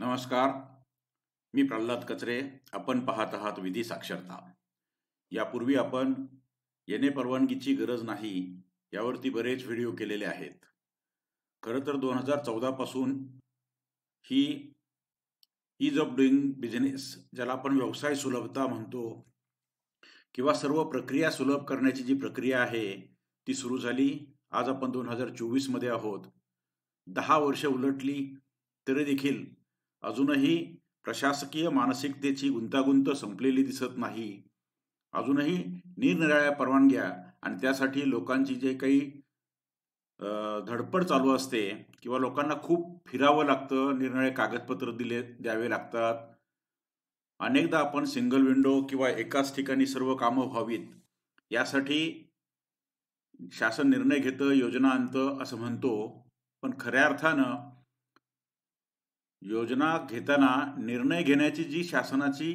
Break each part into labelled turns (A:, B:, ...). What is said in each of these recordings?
A: नमस्कार मी प्रल्हाद कचरे आपण पाहत आहात विधी साक्षरता यापूर्वी आपण येणे परवानगीची गरज नाही यावरती बरेच व्हिडिओ केलेले आहेत खरं तर दोन हजार चौदापासून ही ईज ऑफ डुईंग बिझनेस ज्याला आपण व्यवसाय सुलभता म्हणतो किंवा सर्व प्रक्रिया सुलभ करण्याची जी प्रक्रिया आहे ती सुरू झाली आज आपण दोन हजार चोवीसमध्ये आहोत दहा वर्ष उलटली तरी देखील अजूनही प्रशासकीय मानसिकतेची गुंतागुंत संपलेली दिसत नाही अजूनही निरनिराळ्या परवानग्या आणि त्यासाठी लोकांची जे काही धडपड चालू असते किंवा लोकांना खूप फिरावं लागतं निरनिळे कागदपत्र दिले द्यावे लागतात अनेकदा आपण सिंगल विंडो किंवा एकाच ठिकाणी सर्व कामं व्हावीत यासाठी शासन निर्णय घेतं योजना आणतं असं म्हणतो पण खऱ्या अर्थानं योजना घेताना निर्णय घेण्याची जी शासनाची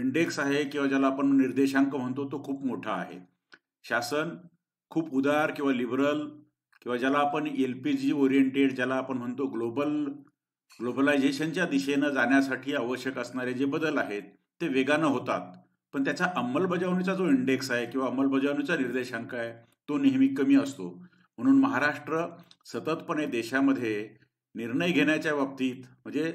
A: इंडेक्स आहे किंवा ज्याला आपण निर्देशांक म्हणतो तो खूप मोठा आहे शासन खूप उदार किंवा लिबरल किंवा ज्याला आपण एल पी जी ओरिएंटेड ज्याला आपण म्हणतो ग्लोबल ग्लोबलायझेशनच्या दिशेनं जाण्यासाठी आवश्यक असणारे जे बदल आहेत ते वेगानं होतात पण त्याचा अंमलबजावणीचा जो इंडेक्स आहे किंवा अंमलबजावणीचा निर्देशांक आहे तो नेहमी कमी असतो म्हणून महाराष्ट्र सततपणे देशामध्ये निर्णय घेण्याच्या बाबतीत म्हणजे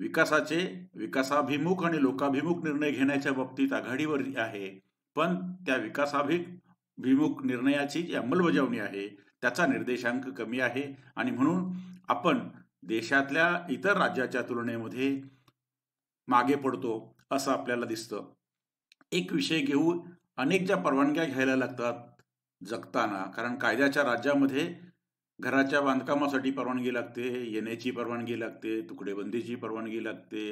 A: विकासाचे विकासाभिमुख आणि लोकाभिमुख निर्णय घेण्याच्या बाबतीत आघाडीवर आहे पण त्या विकासाभिमुख निर्णयाची जी अंमलबजावणी आहे त्याचा निर्देशांक कमी आहे आणि म्हणून आपण देशातल्या इतर राज्याच्या तुलनेमध्ये मागे पडतो असं आपल्याला दिसतं एक विषय घेऊ अनेक ज्या परवानग्या घ्यायला लागतात जगताना कारण कायद्याच्या राज्यामध्ये घराच्या बांधकामासाठी परवानगी लागते येण्याची परवानगी लागते तुकडेबंदीची परवानगी लागते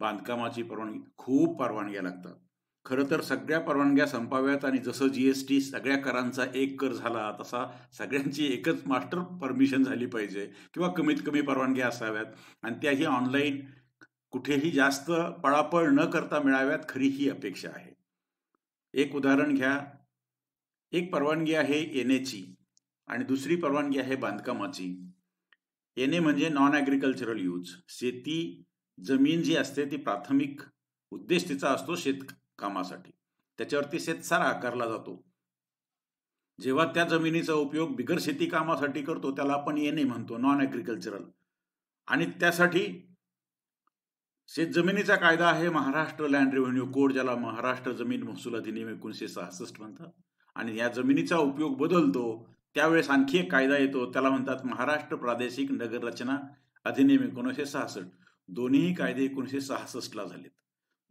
A: बांधकामाची परवानगी खूप परवानग्या लागतात खरं तर सगळ्या परवानग्या संपाव्यात आणि जसं जी एस टी सगळ्या करांचा एक कर झाला तसा सगळ्यांची एकच मास्टर परमिशन झाली पाहिजे किंवा कमीत कमी परवानग्या असाव्यात आणि त्याही ऑनलाईन कुठेही जास्त पळापळ न करता मिळाव्यात खरी ही अपेक्षा आहे एक उदाहरण घ्या एक परवानगी आहे येण्याची आणि दुसरी परवानगी आहे बांधकामाची एन ए म्हणजे नॉन ॲग्रिकल्चरल यूज शेती जमीन जी असते ती प्राथमिक उद्देश तिचा असतो शेतकामासाठी त्याच्यावरती शेतसारा आकारला जातो जेव्हा त्या जमिनीचा उपयोग बिगर शेती कामासाठी करतो त्याला आपण एन ए म्हणतो नॉन ॲग्रिकल्चरल आणि त्यासाठी शेत जमिनीचा कायदा आहे महाराष्ट्र लँड रेव्हेन्यू कोड ज्याला महाराष्ट्र जमीन महसूल अधिनियम एकोणीसशे सहासष्ट म्हणतात आणि या जमिनीचा उपयोग बदलतो त्यावेळेस आणखी एक कायदा येतो त्याला म्हणतात महाराष्ट्र प्रादेशिक नगर रचना अधिनियम एकोणीसशे सहासष्ट दोन्ही कायदे एकोणीसशे सहासष्टला झालेत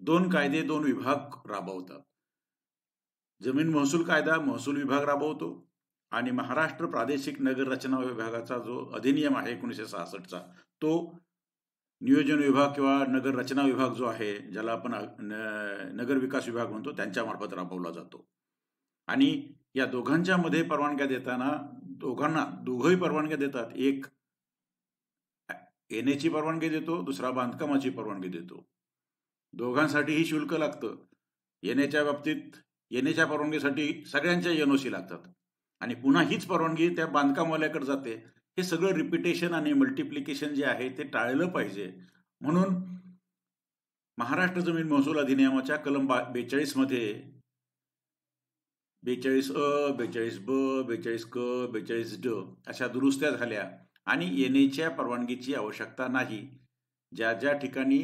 A: दोन कायदे दोन विभाग राबवतात जमीन महसूल कायदा महसूल विभाग राबवतो आणि महाराष्ट्र प्रादेशिक नगर रचना विभागाचा जो अधिनियम आहे एकोणीसशे सहासष्टचा तो नियोजन विभाग किंवा नगर रचना विभाग जो आहे ज्याला आपण नगर विकास विभाग म्हणतो त्यांच्यामार्फत राबवला जातो आणि या दोघांच्या मध्ये परवानग्या देताना दोघांना दोघंही परवानग्या देतात एक येण्याची परवानगी देतो दुसरा बांधकामाची परवानगी देतो दोघांसाठीही शुल्क लागतं येण्याच्या बाबतीत येण्याच्या परवानगीसाठी सगळ्यांच्या एनओसी लागतात आणि पुन्हा हीच परवानगी त्या बांधकामवाल्याकडे जाते हे सगळं रिपिटेशन आणि मल्टिप्लिकेशन जे आहे ते टाळलं पाहिजे म्हणून महाराष्ट्र जमीन महसूल अधिनियमाच्या कलम बा बेचाळीसमध्ये बेचाळीस अ बेचाळीस ब बेचाळीस क बेचाळीस ड अशा दुरुस्त्या झाल्या आणि येण्याच्या परवानगीची आवश्यकता नाही ज्या ज्या ठिकाणी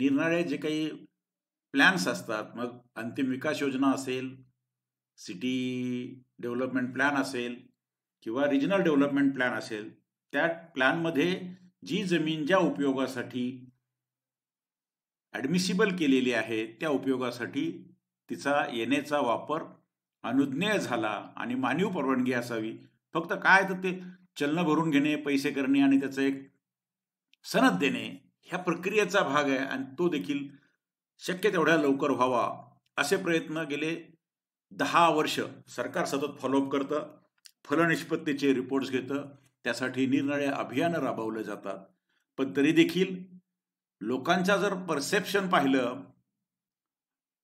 A: निर्णय जे काही प्लॅन्स असतात मग अंतिम विकास योजना असेल सिटी डेव्हलपमेंट प्लॅन असेल किंवा रिजनल डेव्हलपमेंट प्लॅन असेल त्या प्लॅनमध्ये जी जमीन ज्या उपयोगासाठी ॲडमिसिबल केलेली आहे त्या उपयोगासाठी तिचा येण्याचा वापर अनुज्ञेय झाला आणि मानवी परवानगी असावी फक्त काय तर ते चलन भरून घेणे पैसे करणे आणि त्याचं एक सनद देणे ह्या प्रक्रियेचा भाग आहे आणि तो देखील शक्य तेवढ्या लवकर व्हावा असे प्रयत्न गेले दहा वर्ष सरकार सतत फॉलोअप करतं फलनिष्पत्तीचे रिपोर्ट्स घेतं त्यासाठी निरनिळे अभियानं राबवले जातात पण तरी देखील लोकांचा जर परसेप्शन पाहिलं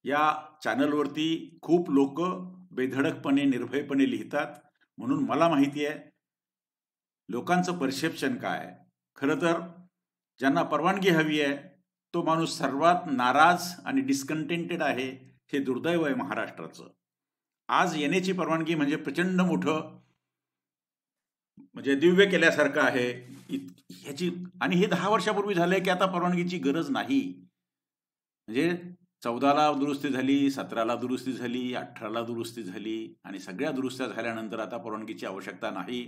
A: या चॅनलवरती खूप लोक बेधडकपणे निर्भयपणे लिहितात म्हणून मला माहिती आहे लोकांचं परसेप्शन काय खरं तर ज्यांना परवानगी हवी आहे तो माणूस सर्वात नाराज आणि डिस्कंटेंटेड आहे हे दुर्दैव आहे महाराष्ट्राचं आज येण्याची परवानगी म्हणजे प्रचंड मोठं म्हणजे दिव्य केल्यासारखं आहे ह्याची आणि हे दहा वर्षापूर्वी झालंय की आता परवानगीची गरज नाही म्हणजे चौदाला दुरुस्ती झाली सतराला दुरुस्ती झाली अठराला दुरुस्ती झाली आणि सगळ्या दुरुस्त्या झाल्यानंतर आता परवानगीची आवश्यकता नाही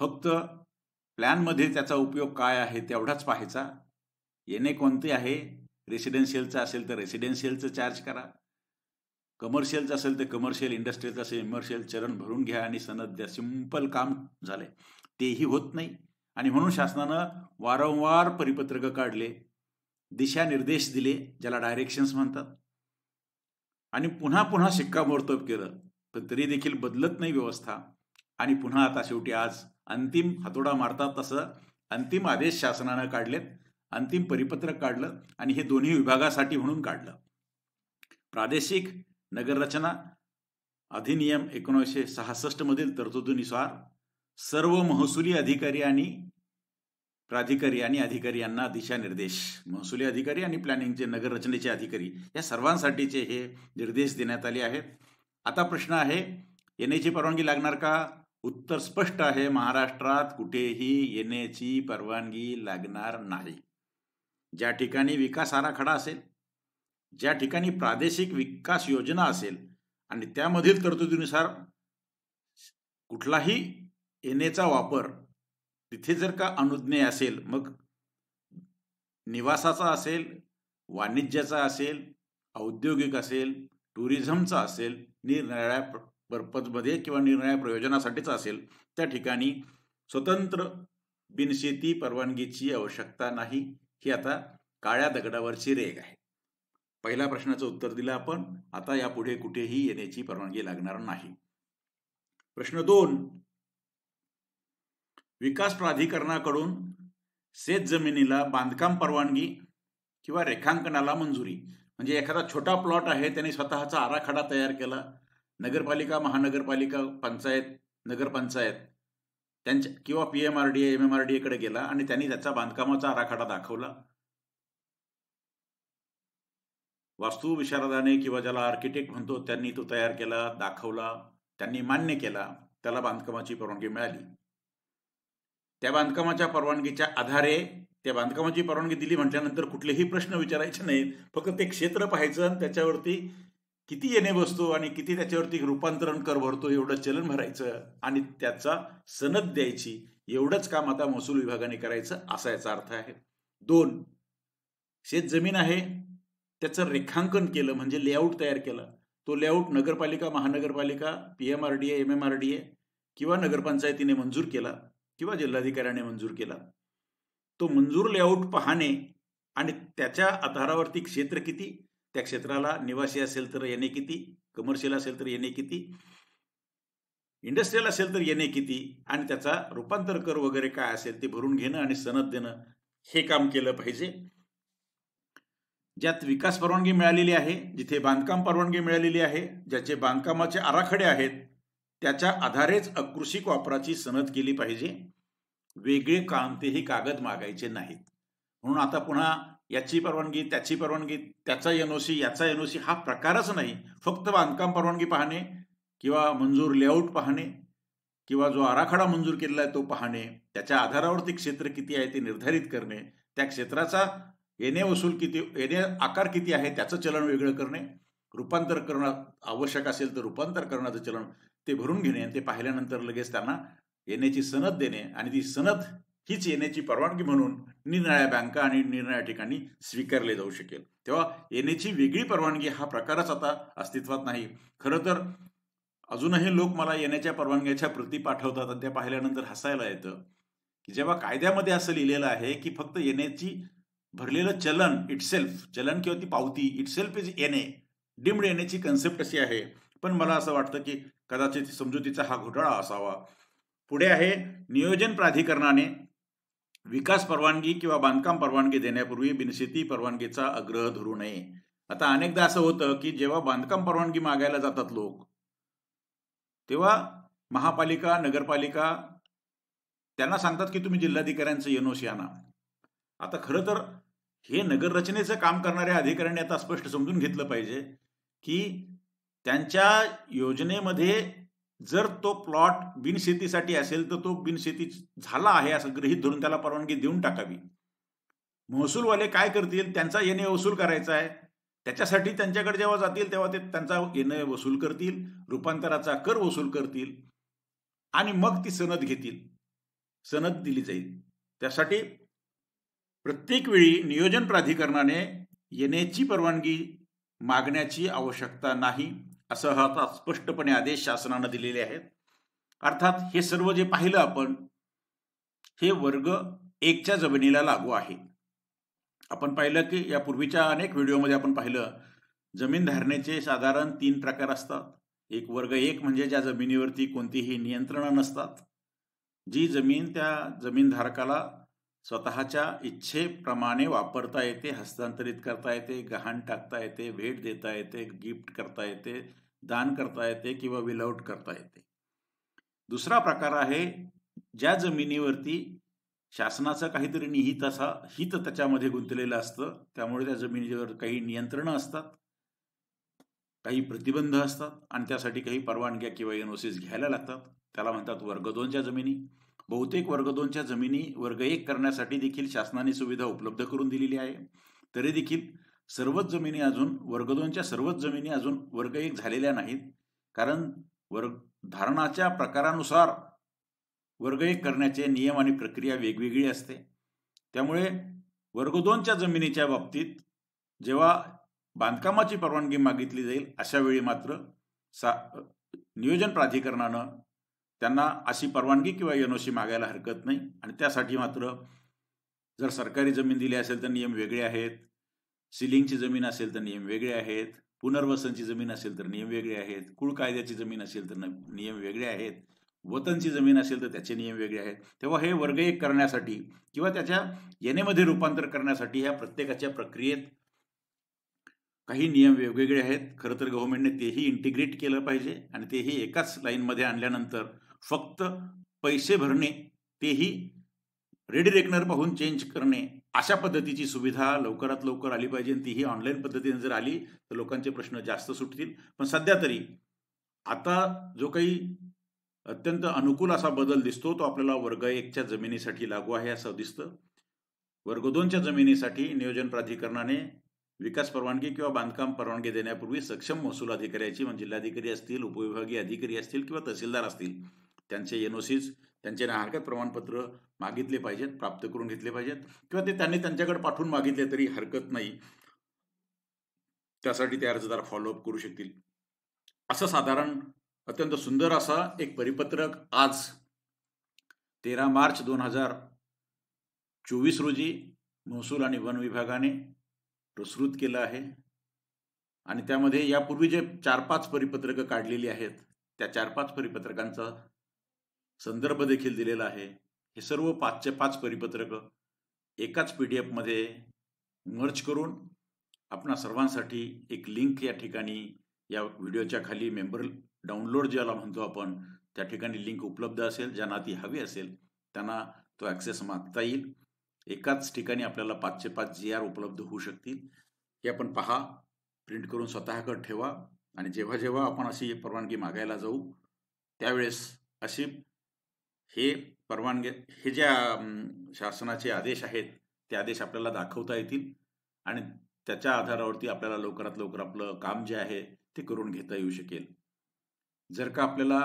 A: फक्त प्लॅनमध्ये त्याचा उपयोग काय आहे तेवढाच पाहायचा येणे कोणते आहे रेसिडेन्शियलचं असेल तर रेसिडेन्शियलचं चार्ज करा कमर्शियलचं असेल तर कमर्शियल इंडस्ट्रीचं असेल इमर्शियल चरण भरून घ्या आणि सनद द्या सिंपल काम झालं तेही होत नाही आणि म्हणून शासनानं वारंवार परिपत्रकं काढले दिशानिर्देश दिले ज्याला डायरेक्शन्स म्हणतात आणि पुन्हा पुन्हा शिक्कामोर्तब केलं पण तरी देखील बदलत नाही व्यवस्था आणि पुन्हा आता शेवटी आज अंतिम हातोडा मारतात तसं अंतिम आदेश शासनानं काढलेत अंतिम परिपत्रक काढलं आणि हे दोन्ही विभागासाठी म्हणून काढलं प्रादेशिक नगररचना अधिनियम एकोणीसशे सहासष्टमधील मधील तरतुदीनुसार सर्व महसुली अधिकारी आणि प्राधिकारी आणि अधिकारी यांना दिशानिर्देश महसुली अधिकारी आणि प्लॅनिंगचे नगररचनेचे अधिकारी या सर्वांसाठीचे हे निर्देश देण्यात आले आहेत आता प्रश्न आहे येण्याची परवानगी लागणार का उत्तर स्पष्ट आहे महाराष्ट्रात कुठेही येण्याची परवानगी लागणार नाही ज्या ठिकाणी विकास आराखडा असेल ज्या ठिकाणी प्रादेशिक विकास योजना असेल आणि त्यामधील तरतुदीनुसार कुठलाही येण्याचा वापर तिथे जर का अनुज्ञेय असेल मग निवासाचा असेल वाणिज्याचा असेल औद्योगिक असेल टुरिझमचा असेल निरनिराळ्या पर्पजमध्ये किंवा निरनिराळ्या प्रयोजनासाठीचा असेल त्या ठिकाणी स्वतंत्र बिनशेती परवानगीची आवश्यकता नाही ही आता काळ्या दगडावरची रेग आहे पहिल्या प्रश्नाचं उत्तर दिलं आपण आता यापुढे कुठेही येण्याची परवानगी लागणार नाही प्रश्न दोन विकास प्राधिकरणाकडून शेत जमिनीला बांधकाम परवानगी किंवा रेखांकनाला मंजुरी म्हणजे एखादा छोटा प्लॉट आहे त्यांनी स्वतःचा आराखडा तयार केला नगरपालिका महानगरपालिका पंचायत नगरपंचायत त्यांच्या किंवा P M R D M M R D एकडे गेला आणि त्यांनी त्याचा बांधकामाचा आराखडा दाखवला वास्तुविशारदाने किंवा ज्याला आर्किटेक्ट म्हणतो त्यांनी तो तयार केला दाखवला त्यांनी मान्य केला त्याला बांधकामाची परवानगी मिळाली त्या बांधकामाच्या परवानगीच्या आधारे त्या बांधकामाची परवानगी दिली म्हटल्यानंतर कुठलेही प्रश्न विचारायचे नाहीत फक्त ते क्षेत्र पाहायचं आणि त्याच्यावरती किती येणे बसतो आणि किती त्याच्यावरती रूपांतरण कर भरतो एवढं चलन भरायचं आणि त्याचा सनद द्यायची एवढंच काम आता महसूल विभागाने करायचं असा याचा अर्थ आहे दोन शेत जमीन आहे त्याचं रेखांकन केलं म्हणजे लेआउट तयार केलं तो लेआउट नगरपालिका महानगरपालिका P M R D M M R D A किंवा नगरपंचायतीने मंजूर केला किंवा जिल्हाधिकाऱ्याने मंजूर केला तो मंजूर लेआउट पाहणे आणि त्याच्या आधारावरती क्षेत्र किती त्या क्षेत्राला निवासी असेल तर येणे किती कमर्शियल असेल तर येणे किती इंडस्ट्रीयल असेल तर येणे किती आणि त्याचा रूपांतर कर वगैरे काय असेल ते भरून घेणं आणि सनद देणं हे काम केलं पाहिजे ज्यात विकास परवानगी मिळालेली आहे जिथे बांधकाम परवानगी मिळालेली आहे ज्याचे बांधकामाचे आराखडे आहेत त्याच्या आधारेच अकृषिक वापराची सनद केली पाहिजे वेगळे काम तेही कागद मागायचे नाहीत म्हणून आता पुन्हा याची परवानगी त्याची परवानगी त्याचा एनओसी याचा एनओसी हा प्रकारच नाही फक्त बांधकाम परवानगी पाहणे किंवा मंजूर लेआउट पाहणे किंवा जो आराखडा मंजूर केलेला आहे तो पाहणे त्याच्या आधारावरती क्षेत्र किती आहे ते निर्धारित करणे त्या क्षेत्राचा येणे वसूल किती येणे आकार किती आहे त्याचं चलन वेगळं करणे रूपांतर करणं आवश्यक असेल तर रूपांतर करण्याचं चलन ते भरून घेणे आणि ते पाहिल्यानंतर लगेच त्यांना येण्याची सनद देणे आणि ती सनद हीच येण्याची परवानगी म्हणून निरनिळ्या बँका आणि निरनिळ्या ठिकाणी स्वीकारले जाऊ शकेल तेव्हा येण्याची वेगळी परवानगी हा प्रकारच आता अस्तित्वात नाही खरं तर अजूनही लोक मला येण्याच्या परवानग्याच्या प्रती पाठवतात आणि त्या पाहिल्यानंतर हसायला येतं की जेव्हा कायद्यामध्ये असं लिहिलेलं आहे की फक्त येण्याची भरलेलं चलन इटसेल्फ चलन किंवा ती पावती इटसेल्फ इज येणे डिम्ड येण्याची कन्सेप्ट अशी आहे पण मला असं वाटतं की कदाचित समजुतीचा हा घोटाळा असावा पुढे आहे नियोजन प्राधिकरणाने विकास परवानगी किंवा बांधकाम परवानगी देण्यापूर्वी बिनशेती परवानगीचा आग्रह धरू नये आता अनेकदा असं होतं की जेव्हा बांधकाम परवानगी मागायला जातात लोक तेव्हा महापालिका नगरपालिका त्यांना सांगतात की तुम्ही जिल्हाधिकाऱ्यांचं एनओसी आणा आता खरं तर हे नगररचनेचं काम करणाऱ्या अधिकाऱ्यांनी आता स्पष्ट समजून घेतलं पाहिजे की त्यांच्या योजनेमध्ये जर तो प्लॉट बिनशेतीसाठी असेल तर तो बिनशेती झाला आहे असं गृहीत धरून त्याला परवानगी देऊन टाकावी महसूलवाले काय करतील त्यांचा येणे वसूल करायचा आहे त्याच्यासाठी त्यांच्याकडे जेव्हा जातील तेव्हा ते त्यांचा येणे वसूल करतील रूपांतराचा कर वसूल करतील आणि मग ती सनद घेतील सनद दिली जाईल त्यासाठी प्रत्येक वेळी नियोजन प्राधिकरणाने येण्याची परवानगी मागण्याची आवश्यकता नाही असं हा आता स्पष्टपणे आदेश शासनानं दिलेले आहेत अर्थात हे सर्व जे पाहिलं आपण हे वर्ग एकच्या जमिनीला लागू आहे आपण पाहिलं की या पूर्वीच्या अनेक व्हिडिओमध्ये आपण पाहिलं जमीन धारणेचे साधारण तीन प्रकार असतात एक वर्ग एक म्हणजे ज्या जमिनीवरती कोणतीही नियंत्रणं नसतात जी जमीन त्या जमीनधारकाला स्वतःच्या इच्छेप्रमाणे वापरता येते हस्तांतरित करता येते गहाण टाकता येते भेट देता येते गिफ्ट करता येते दान करता येते किंवा विलआउट करता येते दुसरा प्रकार आहे ज्या जमिनीवरती शासनाचं काहीतरी निहित असा हित त्याच्यामध्ये गुंतलेलं असतं त्यामुळे त्या जमिनीवर काही नियंत्रणं असतात काही प्रतिबंध असतात आणि त्यासाठी काही परवानग्या किंवा एनओसीज घ्यायला लागतात त्याला म्हणतात वर्ग दोनच्या जमिनी बहुतेक वर्ग दोनच्या जमिनी वर्ग एक करण्यासाठी देखील शासनाने सुविधा उपलब्ध करून दिलेली आहे तरी देखील सर्वच जमिनी अजून वर्ग दोनच्या सर्वच जमिनी अजून वर्ग एक झालेल्या नाहीत कारण वर्ग धारणाच्या प्रकारानुसार वर्ग एक करण्याचे नियम आणि प्रक्रिया वेगवेगळी असते त्यामुळे वर्ग दोनच्या जमिनीच्या बाबतीत जेव्हा बांधकामाची परवानगी मागितली जाईल अशा वेळी मात्र सा नियोजन प्राधिकरणानं त्यांना अशी परवानगी किंवा एन ओ सी मागायला हरकत नाही आणि त्यासाठी मात्र जर सरकारी जमीन दिली असेल तर नियम वेगळे आहेत सिलिंगची जमीन असेल तर नियम वेगळे आहेत पुनर्वसनची जमीन असेल तर नियम वेगळे आहेत कुळ कायद्याची जमीन असेल तर नियम वेगळे आहेत वतनची जमीन असेल तर त्याचे नियम वेगळे आहेत तेव्हा हे वर्ग एक करण्यासाठी किंवा त्याच्या येणेमध्ये रूपांतर करण्यासाठी ह्या प्रत्येकाच्या प्रक्रियेत काही नियम वेगवेगळे आहेत खरं तर गव्हर्नमेंटने तेही इंटिग्रेट केलं पाहिजे आणि तेही एकाच लाईनमध्ये आणल्यानंतर फक्त पैसे भरणे तेही रेडी रेकनर पाहून चेंज करणे अशा पद्धतीची सुविधा लवकरात लवकर आली पाहिजे आणि तीही ऑनलाईन पद्धतीने जर आली तर लोकांचे प्रश्न जास्त सुटतील पण सध्या तरी आता जो काही अत्यंत अनुकूल असा बदल दिसतो तो आपल्याला वर्ग एकच्या जमिनीसाठी लागू आहे असं दिसतं वर्ग दोनच्या जमिनीसाठी नियोजन प्राधिकरणाने विकास परवानगी किंवा बांधकाम परवानगी देण्यापूर्वी सक्षम महसूल अधिकाऱ्याची म्हणजे जिल्हाधिकारी असतील उपविभागीय अधिकारी असतील किंवा तहसीलदार असतील त्यांचे एन ओ सीज त्यांचे हरकत प्रमाणपत्र मागितले पाहिजेत प्राप्त करून घेतले पाहिजेत किंवा ते त्यांनी त्यांच्याकडे पाठवून मागितले तरी हरकत नाही त्यासाठी ते अर्जदार फॉलोअप करू शकतील असं साधारण अत्यंत सुंदर असा एक परिपत्रक आज तेरा मार्च दोन हजार चोवीस रोजी महसूल आणि वन विभागाने प्रसृत केलं आहे आणि त्यामध्ये यापूर्वी जे चार पाच परिपत्रकं काढलेली आहेत त्या चार पाच परिपत्रकांचा संदर्भ देखील दिलेला आहे हे सर्व पाचचे पाच परिपत्रकं एकाच पी डी एफमध्ये मर्च करून आपणा सर्वांसाठी एक लिंक या ठिकाणी या व्हिडिओच्या खाली मेंबर डाउनलोड ज्याला म्हणतो आपण त्या ठिकाणी लिंक उपलब्ध असेल ज्यांना ती हवी असेल त्यांना तो ॲक्सेस मागता येईल एकाच ठिकाणी आपल्याला पाचशे पाच जी आर उपलब्ध होऊ शकतील हे आपण पहा प्रिंट करून स्वतःकडे ठेवा आणि जेव्हा जेव्हा आपण अशी परवानगी मागायला जाऊ त्यावेळेस अशी हे परवानगी हे ज्या शासनाचे आदेश आहेत ते आदेश आपल्याला दाखवता येतील आणि त्याच्या आधारावरती आपल्याला लवकरात लवकर आपलं काम जे आहे ते करून घेता येऊ शकेल जर का आपल्याला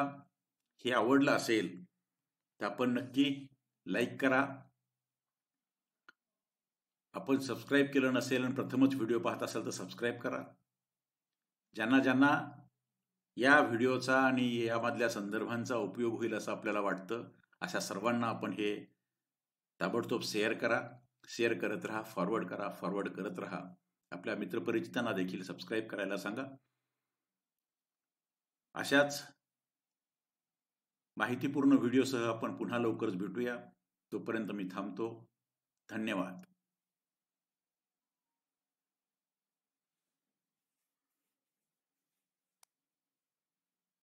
A: हे आवडलं असेल तर आपण नक्की लाईक करा आपण सबस्क्राईब केलं नसेल आणि प्रथमच व्हिडिओ पाहत असाल तर सबस्क्राईब करा ज्यांना ज्यांना या व्हिडिओचा आणि यामधल्या संदर्भांचा उपयोग होईल असं आपल्याला वाटतं अशा सर्वांना आपण हे ताबडतोब शेअर करा शेअर करत राहा फॉरवर्ड करा फॉरवर्ड करत राहा आपल्या मित्रपरिचितांना देखील सबस्क्राईब करायला सांगा अशाच माहितीपूर्ण व्हिडिओसह आपण पुन्हा लवकरच भेटूया तोपर्यंत मी थांबतो धन्यवाद